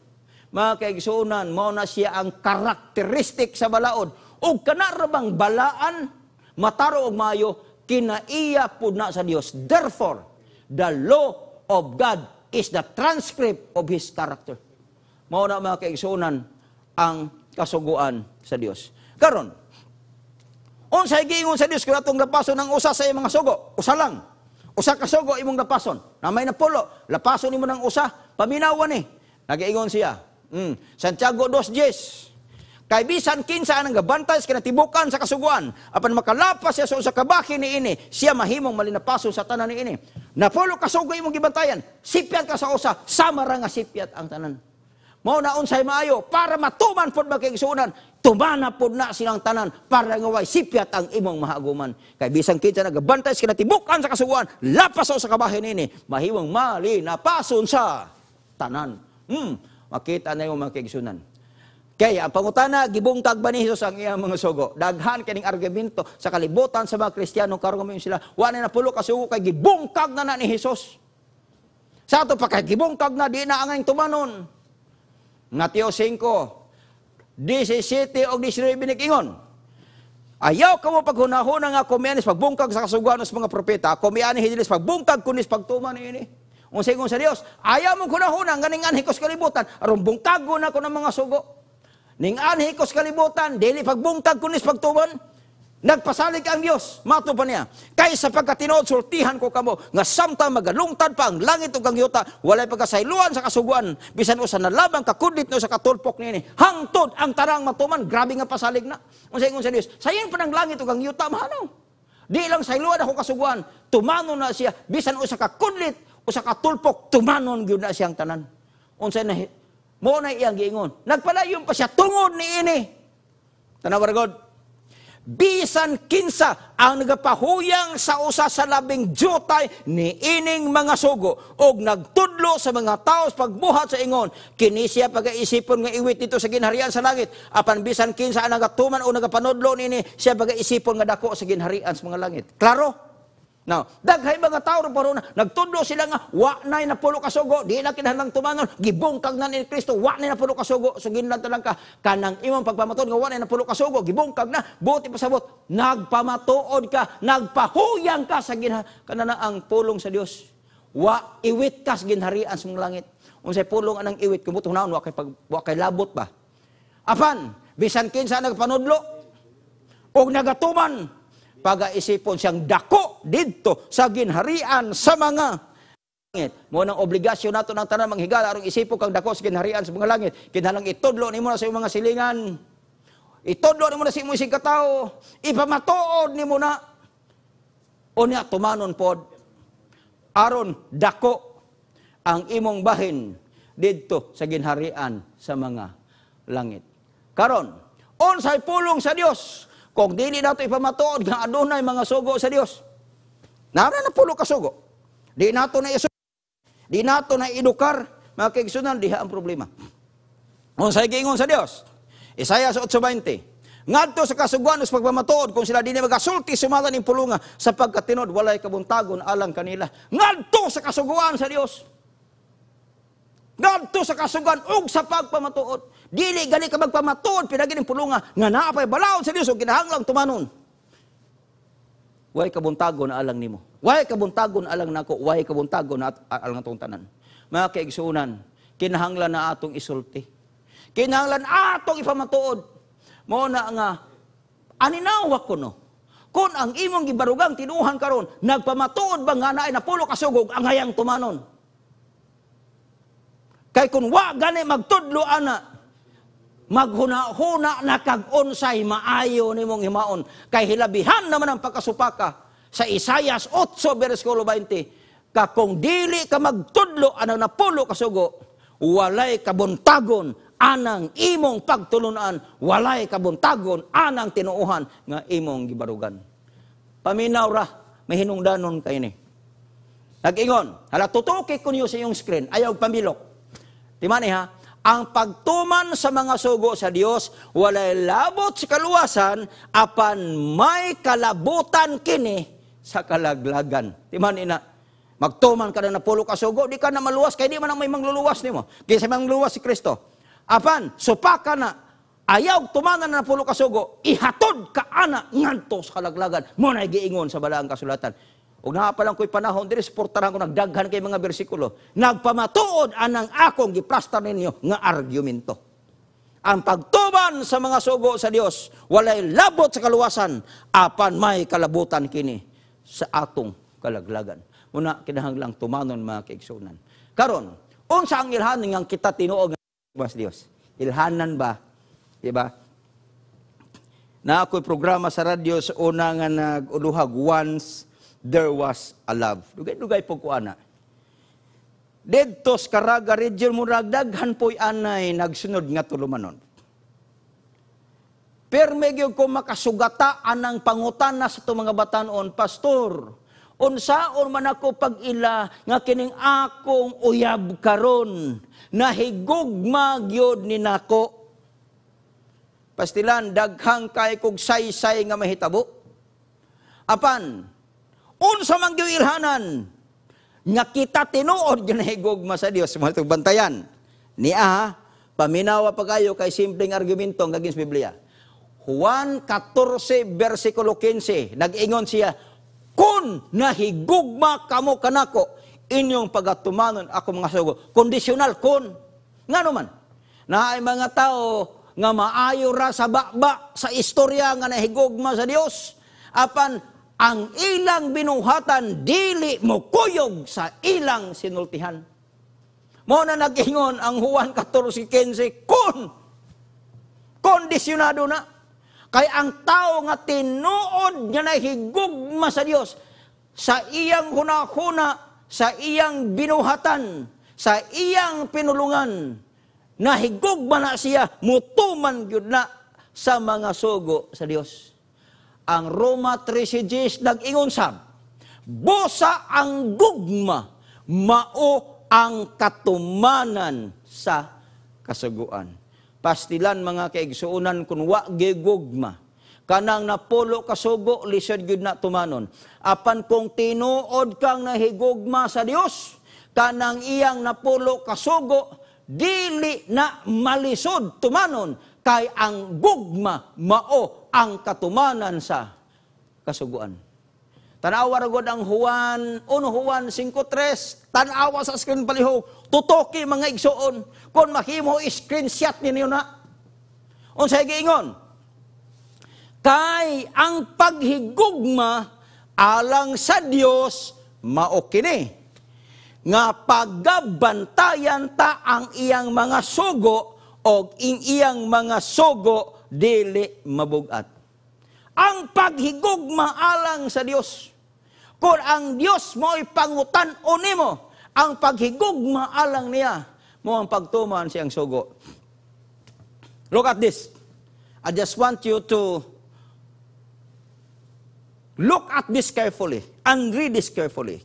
Mga kaigsunan, mao na siya ang karakteristik sa balaod. Og kanarabang balaan, matarong og maayo, kinaiya pud na sa Dios. Therefore, The law of God is the transcript of His character. Mao na mga kaigsunan ang kasuguan sa Dios. Karon, unsay giingon sa Dios kung atong lapason ang usa sa imong mga sugo? Usa lang. Usa ka sugo imong lapason. Namay na pulo, lapason nimo ng usa, paminawan ni. Eh. Nagiingon siya. Mm. Santiago 2:10. Kay bisan kinsa ang gabantay sa kinatibukan sa kasuguan, apan makalapas siya sa usa ka baki ni ini, siya mahimong malinapaso sa tanan ni ini. polo kasugo imong gibantayan, sipyat ka sa usa, sama ra nga sipyat ang tanan. Mao na unsay maayo para matuman pod ba kay igsuonan, tumana pod na silang tanan para nga way sipyat ang imong mahaguman. Kay bisan kinsa nagabantay sa kinatibukan sa kasuguan, lapas sa usa ka baki ni ini, mahimong malinapason sa tanan. Hmm, makita na imong mga kigsunan. Kaya ang pangutana gibungkag ba ni Hesus ang iyang mga sugo? Daghan kining argumento sa kalibutan sa mga Kristiyano karon ngayon sila wa na napulo ka sugo kay gibungkag na na ni Hesus. Sa ato pa kay gibungkag na di na angay tumanon. Mateo 5 17 og 19 binikingon. Ayaw ka mo paghunahon nga kumianis pagbungkag sa kasuguan sa mga propeta, kumianis hinilis pagbungkag kunis pagtuman ini. Unsay ingon sa Dios, ayaw mo kunahon anhi ko sa kalibutan, aron bungkag na ko ng mga sugo. Ning anhi ko sa kalibutan, dili pagbungtag kunis pagtuban, nagpasalig ang Dios, mato pa niya. Kaysa pagkatinood, sultihan ko kamo, nga samtang magalungtad pa ang langit ug ang yuta, walay pagkasayluan sa kasuguan, bisan usa na labang kakudlit no sa katulpok niini. Hangtod ang tarang matuman, grabe nga pasalig na. Unsay ingon sa Dios, sayon pa ng langit ug ang yuta mahanaw. Di lang sayloan ako kasuguan, tumano na siya, bisan usa ka kudlit, usa ka tulpok, tumanon gyud na siyang tanan. Unsay na Mao na iyang giingon. Nagpadayon pa siya tungod ni ini. Tanaw God. Bisan kinsa ang nagapahuyang sa usa sa labing jutay ni ining mga sugo og nagtudlo sa mga tao sa pagbuhat sa ingon kini siya pag-aisipon nga iwit dito sa ginharian sa langit apan bisan kinsa ang nagatuman o nagapanudlo nini siya pag-aisipon nga dako sa ginharian sa mga langit klaro Now, daghay mga tao paro na nagtudlo sila nga wa nay napulo ka sugo, di na kinahanglan tumanon, gibungkag na ni Kristo, wa nay napulo ka sugo, so ginlan lang ka kanang imong pagpamaton nga wa nay napulo ka sugo, gibong kagna, buti sabot, nagpamatuod ka, nagpahuyang ka sa ginha kanana ang pulong sa Dios. Wa iwit kas ginharian sa mga langit. Unsay pulong anang iwit kung butuhon wa kay pag, wa kay labot ba. Apan, bisan kinsa nagpanudlo og nagatuman pag-aisipon siyang dako dito sa ginharian sa mga langit. Mo nang obligasyon nato ng tanan manghigala aron isipon kang dako sa ginharian sa mga langit. Kinahanglan itudlo nimo na sa mga silingan. Itudlo nimo na sa imong isig katao. Ipamatuod nimo na unya tumanon pod aron dako ang imong bahin didto sa ginharian sa mga langit. Karon, unsay pulong sa Dios kung dili nato ipamatuod nga adunay mga sugo sa Dios. Nara na pulo ka sugo. Di nato na isugo. Di nato na edukar mga kaigsunan diha ang problema. Unsay giingon sa Dios? Isaiah 8:20. Ngadto sa kasuguan us pagpamatuod kung sila dinhi magasulti sumalan ning pulunga sapagkat tinod walay kabuntagon alang kanila. Ngadto sa kasuguan sa Dios. Ngadto sa kasugan ug sa pagpamatuod. Dili gani ka magpamatuod pinagi ning pulunga nga naa pay balaod sa Dios ug kinahanglan tumanon. Way kabuntagon alang nimo. Way kabuntagon alang nako, way kabuntagon at alang atong tanan. Mga kaigsunan, kinahanglan na atong isulti. Kinahanglan atong ipamatuod. Mo na nga aninawa ko no. Kung ang imong gibarugang tinuhan karon, nagpamatuod ba nga naay napulo kasugog ang hayang tumanon? Kay kung wa gani magtudlo ana, maghuna-huna na kag-unsay maayo nimong himaon. Kay hilabihan naman ang pagkasupaka sa Isayas 8 versikulo 20. Ka kung dili ka magtudlo ana napulo kasugo, walay kabuntagon anang imong pagtulunan, walay kabuntagon anang tinuuhan nga imong gibarugan. Paminaw ra, may hinungdanon kay ni. Nag-ingon, hala tutuki ko niyo sa iyong screen, ayaw pamilok. Tima niya, ang pagtuman sa mga sugo sa Dios walay labot sa kaluwasan apan may kalabutan kini sa kalaglagan. Timan ina, magtuman ka na napulo ka sugo, di ka na maluwas, kaya di man ang may mangluluwas nimo. Kaysa mangluluwas si Kristo. Apan, supaka na, ayaw tumanan na pulo ka sugo, ihatod ka ana ngantos sa kalaglagan. Mo na giingon sa balaang kasulatan. Og naa pa lang ko'y panahon, diri suportahan ko nagdaghan kay mga bersikulo. Nagpamatuod anang akong giplastar ninyo nga argumento. Ang pagtuban sa mga sugo sa Dios walay labot sa kaluwasan apan may kalabutan kini sa atong kalaglagan. Una kinahanglang tumanon mga kaigsunan. Karon, unsa ang ilhanan nga kita tinuog nga sa Dios? Ilhanan ba? Di ba? Na ako'y programa sa radyo sa una nga nag-uluhag once there was a love. Dugay-dugay po ko ana. Dedtos karaga region murag daghan po'y anay nagsunod nga tulumanon. Permegyo ko makasugata anang na sa itong mga bataon, Pastor, unsaon man ako pag-ila nga kining akong uyab karon nahigugma gyud ni nako pastilan daghang kay kog saysay nga mahitabo apan Unsa man gyud nga kita tinuod ginahigugma sa Dios mo ni a paminawa pa kayo kay simpleng argumento nga sa Biblia. Juan 14 versikulo 15 nag-ingon siya kun nahigugma kamo kanako inyong pagatumanon ako mga sugo. Kondisyonal kun ngano man na ay mga tao nga maayo ra sa baba sa istorya nga nahigugma sa Dios apan ang ilang binuhatan dili mo kuyog sa ilang sinultihan. Mo na nagingon ang Juan 14:15 kun kondisyonado na kay ang tao nga tinuod nga nahigugma sa Dios sa iyang hunahuna, sa iyang binuhatan, sa iyang pinulungan nahigugma na siya mutuman gyud na sa mga sugo sa Dios ang Roma 13 nag-ingon sab, Bosa ang gugma, mao ang katumanan sa kasuguan. Pastilan mga kaigsuunan kun wa gigugma. Kanang napulo kasugo, lisod gyud na tumanon. Apan kung tinuod kang nahigugma sa Dios, kanang iyang napulo kasugo, dili na malisod tumanon kay ang gugma mao ang katumanan sa kasuguan. Tanawa ragod ang Juan, 1 Juan 5.3, tanawa sa screen palihog, tutoki mga igsuon, kung makimo screenshot ninyo na. Unsay giingon, kay ang paghigugma alang sa Dios mao kini nga paggabantayan ta ang iyang mga sugo o ing iyang mga sugo dili mabugat. Ang paghigog maalang sa Dios. Kung ang Dios mo'y pangutan o nimo, ang paghigog maalang niya mo ang pagtuman siyang sugo. Look at this. I just want you to look at this carefully and read this carefully.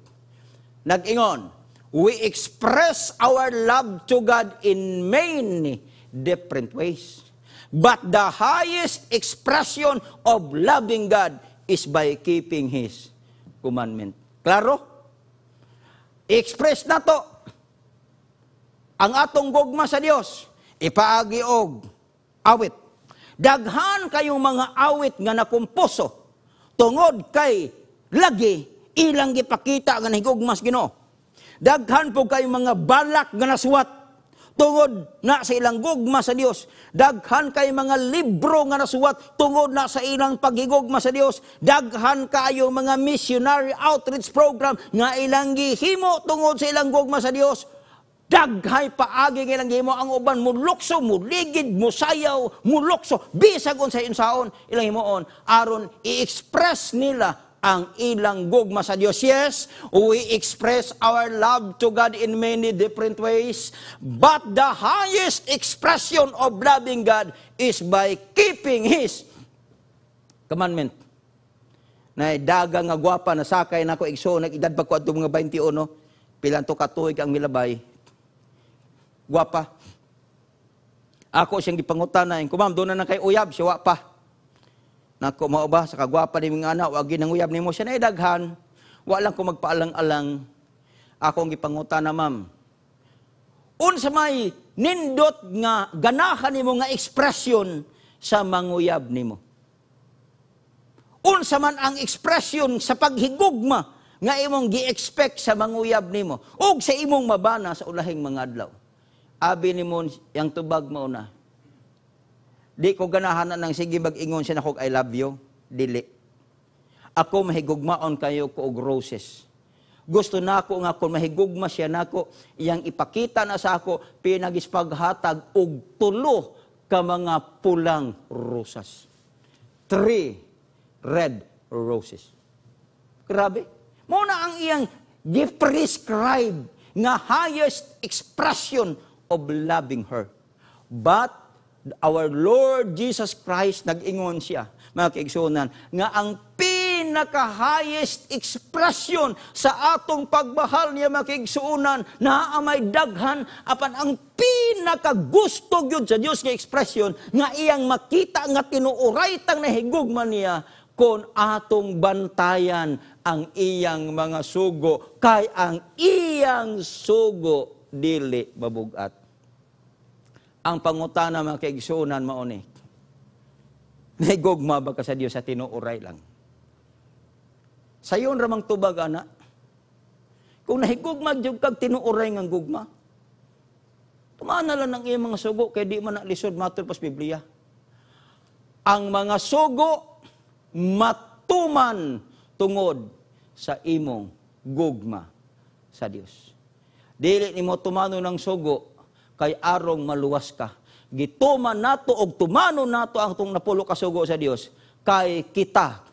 Nag-ingon, we express our love to God in many different ways. But the highest expression of loving God is by keeping His commandment. Klaro? express na to ang atong gugma sa Dios. Ipaagi og awit. Daghan kayong mga awit nga nakumpuso tungod kay lagi ilang gipakita nga nahigugmas Ginoo. Daghan po kayong mga balak nga nasuwat tungod na sa ilang gugma sa Dios. Daghan kay mga libro nga nasuwat tungod na sa ilang pagigugma sa Dios. Daghan kayo mga missionary outreach program nga ilang gihimo tungod sa ilang gugma sa Dios. Daghay paagi nga ilang gihimo ang uban mo lukso, mo ligid, mo sayaw, mo lukso bisag unsay unsaon ilang himuon aron i-express nila ang ilang gugma sa Diyos. Yes, we express our love to God in many different ways, but the highest expression of loving God is by keeping His commandment. Na daga nga gwapa na sakay na ako igso, nag-edad pa ko at mga 21, pilan to ang milabay. Gwapa. Ako siyang gipangutan na, kumam, doon na na kay uyab, siwa pa Nako mao ba sa kagwapa ni mga anak wa ginanguyab nimo siya na idaghan. Wa lang ko magpaalang-alang akong gipangutana ma'am. Unsa may nindot nga ganahan nimo nga ekspresyon sa manguyab nimo. Unsa man ang ekspresyon sa paghigugma nga imong gi-expect sa manguyab nimo ug sa imong mabana sa ulahing mga adlaw. Abi nimo yang tubag mo na Di ko ganahan na ng sige mag-ingon siya na kog I love you. Dili. Ako mahigugmaon kayo ko og roses. Gusto na ako nga kung mahigugma siya na ako, iyang ipakita na sa ako, pinagispaghatag og tulo ka mga pulang rosas. Three red roses. Grabe. Muna ang iyang gift prescribe nga highest expression of loving her. But our Lord Jesus Christ, nag-ingon siya, mga kaigsunan, nga ang pinaka-highest expression sa atong pagmahal niya, mga kaigsunan, na amay daghan, apan ang pinakagusto gyud sa Dios nga expression, nga iyang makita nga tinuoray tang nahigugman niya, kon atong bantayan ang iyang mga sugo, kay ang iyang sugo dili mabugat ang pangutana mga kaigsunan mauni. Naigugma ba ka sa Dios sa tinuuray lang? Sayon ramang tubag ana. Kung nahigugma jud kag tinuuray nga gugma, tumana lang ang iyang mga sugo kay di man nalisod matul pas Biblia. Ang mga sugo matuman tungod sa imong gugma sa Dios. Dili nimo tumano ng sugo kay arong maluwas ka. Gituman nato og tumano nato ang itong napulo kasugo sa Dios kay kita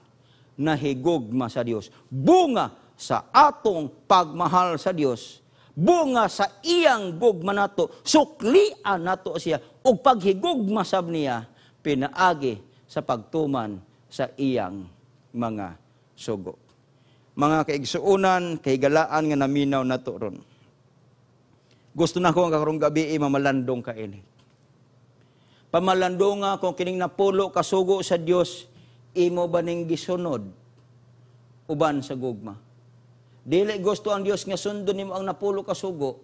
nahigugma sa Dios. Bunga sa atong pagmahal sa Dios, bunga sa iyang gugma nato, suklian nato siya og paghigugma sab niya pinaagi sa pagtuman sa iyang mga sugo. Mga kaigsuunan, kaigalaan nga naminaw nato ron. Gusto na ko ang karong gabi, eh, mamalandong ka ini. Pamalandong nga kung kining napulo kasugo sa Dios, imo ba ning gisunod uban sa gugma. Dili gusto ang Dios nga sundon nimo ang napulo kasugo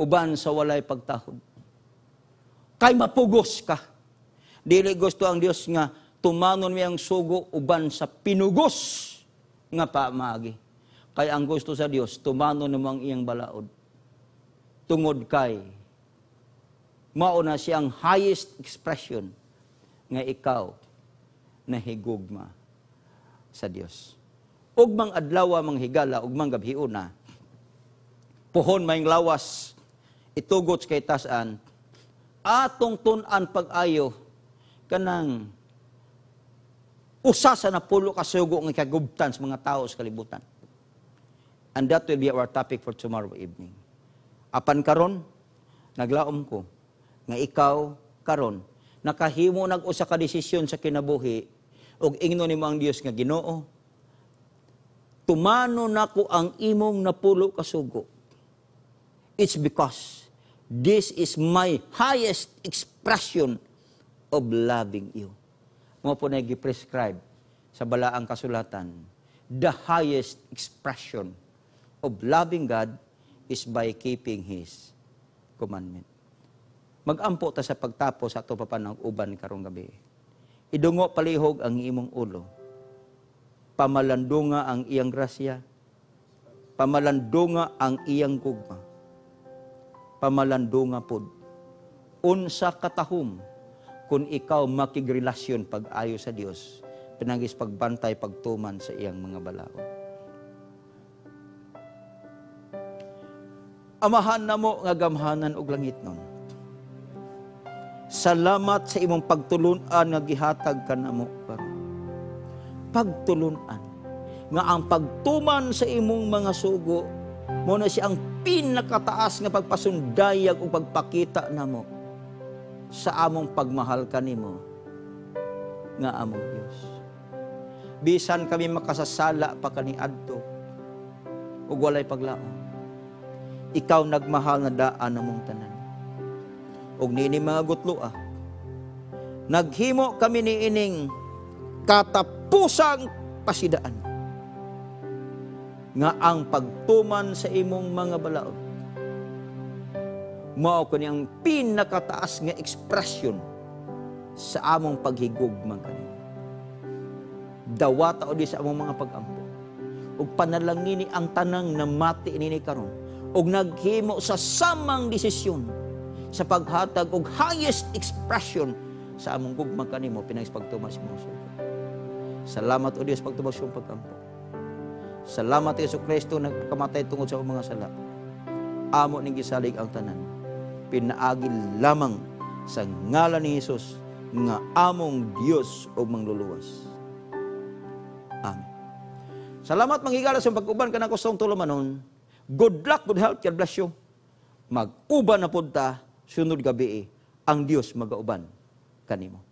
uban sa walay pagtahod. Kay mapugos ka. Dili gusto ang Dios nga tumanon mi ang sugo uban sa pinugos nga pamagi. Kay ang gusto sa Dios tumanon mo ang iyang balaod tungod kay mao na siyang highest expression nga ikaw na higugma sa Dios. Ug mang adlaw mang higala ug mang gabhiuna puhon maing lawas itugot kay tasan atong tun pag-ayo kanang usa sa napulo ka sugo nga kagubtan sa mga tao sa kalibutan. And that will be our topic for tomorrow evening. Apan karon, naglaom ko nga ikaw karon nakahimo nag usa ka desisyon sa kinabuhi ug ingnon nimo ang Dios nga Ginoo tumano nako ang imong napulo ka sugo it's because this is my highest expression of loving you mo po na gi-prescribe sa balaang kasulatan the highest expression of loving God is by keeping His commandment. Magampo ta sa pagtapos ato pa ng uban karong gabi. Idungo palihog ang imong ulo. Pamalandunga ang iyang grasya. Pamalandunga ang iyang gugma. Pamalandunga pod. Unsa katahum kung ikaw makigrelasyon pag-ayo sa Dios, pinangis pagbantay pagtuman sa iyang mga balaod. Amahan na mo nga gamhanan og langit nun. Salamat sa imong pagtulunan nga gihatag ka namo karon. Pagtulunan nga ang pagtuman sa imong mga sugo mo na siya ang pinakataas nga pagpasundayag o pagpakita namo sa among pagmahal kanimo nga among Dios. Bisan kami makasasala pa kaniadto, ug walay paglaom ikaw nagmahal na daan namong tanan. Og niini mga gutlo gutloa, ah. naghimo kami ni ining katapusang pasidaan nga ang pagtuman sa imong mga balaod mao ko niyang pinakataas nga ekspresyon sa among paghigugmang kanina. Dawata o di sa among mga pagampo ampo Ug panalangini ang tanang namati nini karon ug naghimo sa samang desisyon sa paghatag og highest expression sa among gugma kanimo pinangis pagtumas mo sa Salamat o Dios pagtubas yung pagkampo. Salamat Yesu Kristo nagkamatay tungod sa mga sala. Amo ning gisalig ang tanan. Pinaagi lamang sa ngalan ni Hesus nga among Diyos ug mangluluwas. Amen. Salamat mangigala sa pag-uban kanang kustong tulumanon. Good luck, good health, God bless you. Mag-uban na punta, sunod gabi ang Dios mag magauban kanimo.